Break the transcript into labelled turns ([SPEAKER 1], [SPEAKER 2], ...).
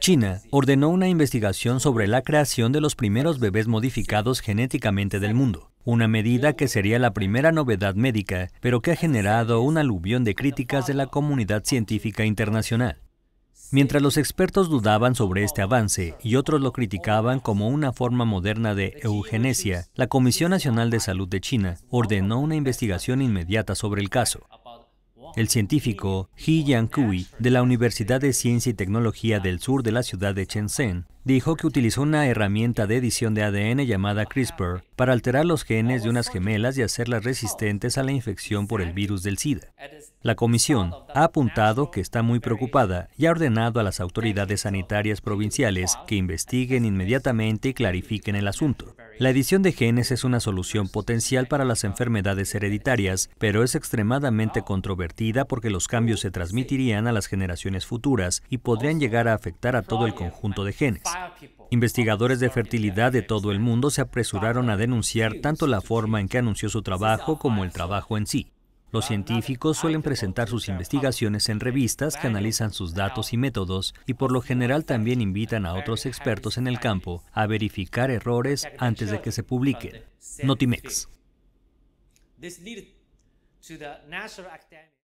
[SPEAKER 1] China ordenó una investigación sobre la creación de los primeros bebés modificados genéticamente del mundo, una medida que sería la primera novedad médica, pero que ha generado un aluvión de críticas de la comunidad científica internacional. Mientras los expertos dudaban sobre este avance y otros lo criticaban como una forma moderna de eugenesia, la Comisión Nacional de Salud de China ordenó una investigación inmediata sobre el caso. El científico He Yang-kui, de la Universidad de Ciencia y Tecnología del Sur de la ciudad de Shenzhen, dijo que utilizó una herramienta de edición de ADN llamada CRISPR para alterar los genes de unas gemelas y hacerlas resistentes a la infección por el virus del SIDA. La comisión ha apuntado que está muy preocupada y ha ordenado a las autoridades sanitarias provinciales que investiguen inmediatamente y clarifiquen el asunto. La edición de genes es una solución potencial para las enfermedades hereditarias, pero es extremadamente controvertida porque los cambios se transmitirían a las generaciones futuras y podrían llegar a afectar a todo el conjunto de genes. Investigadores de fertilidad de todo el mundo se apresuraron a denunciar tanto la forma en que anunció su trabajo como el trabajo en sí. Los científicos suelen presentar sus investigaciones en revistas que analizan sus datos y métodos y por lo general también invitan a otros expertos en el campo a verificar errores antes de que se publiquen. Notimex.